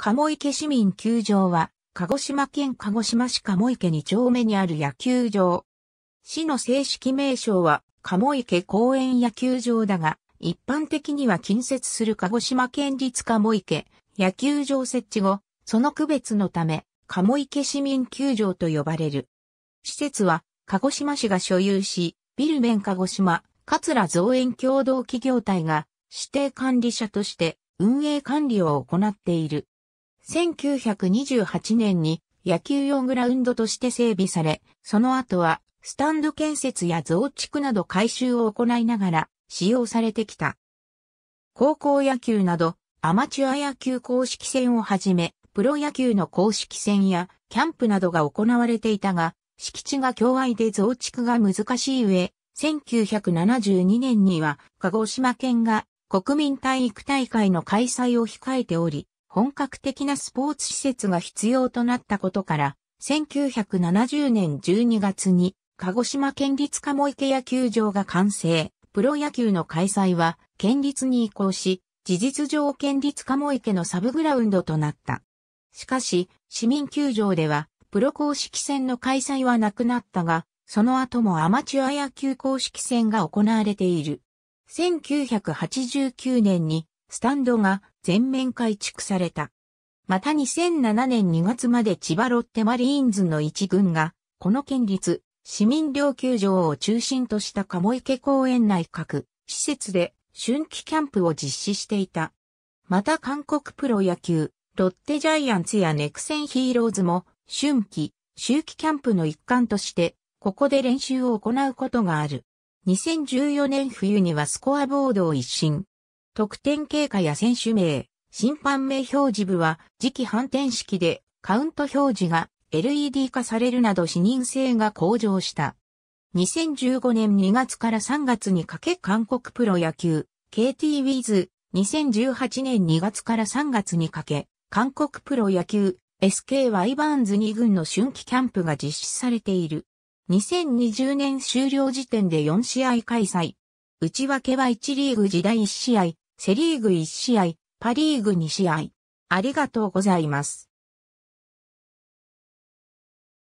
鴨池市民球場は、鹿児島県鹿児島市鴨池2丁目にある野球場。市の正式名称は、鴨池公園野球場だが、一般的には近接する鹿児島県立鴨池野球場設置後、その区別のため、鴨池市民球場と呼ばれる。施設は、鹿児島市が所有し、ビルメン鹿児島、桂造園共同企業体が指定管理者として運営管理を行っている。1928年に野球用グラウンドとして整備され、その後はスタンド建設や増築など改修を行いながら使用されてきた。高校野球などアマチュア野球公式戦をはじめ、プロ野球の公式戦やキャンプなどが行われていたが、敷地が狭外で増築が難しい上、1972年には鹿児島県が国民体育大会の開催を控えており、本格的なスポーツ施設が必要となったことから、1970年12月に鹿児島県立鴨池野球場が完成。プロ野球の開催は県立に移行し、事実上県立鴨池のサブグラウンドとなった。しかし、市民球場では、プロ公式戦の開催はなくなったが、その後もアマチュア野球公式戦が行われている。1989年にスタンドが全面改築された。また2007年2月まで千葉ロッテマリーンズの一軍が、この県立市民寮球場を中心とした鴨池公園内各施設で春季キャンプを実施していた。また韓国プロ野球、ロッテジャイアンツやネクセンヒーローズも春季、秋季キャンプの一環として、ここで練習を行うことがある。2014年冬にはスコアボードを一新。得点経過や選手名、審判名表示部は次期反転式でカウント表示が LED 化されるなど視認性が向上した。2015年2月から3月にかけ韓国プロ野球 KT ウィズ2018年2月から3月にかけ韓国プロ野球 SK ワイバーンズ2軍の春季キャンプが実施されている。2020年終了時点で4試合開催。内訳は1リーグ時代1試合、セリーグ1試合、パリーグ2試合。ありがとうございます。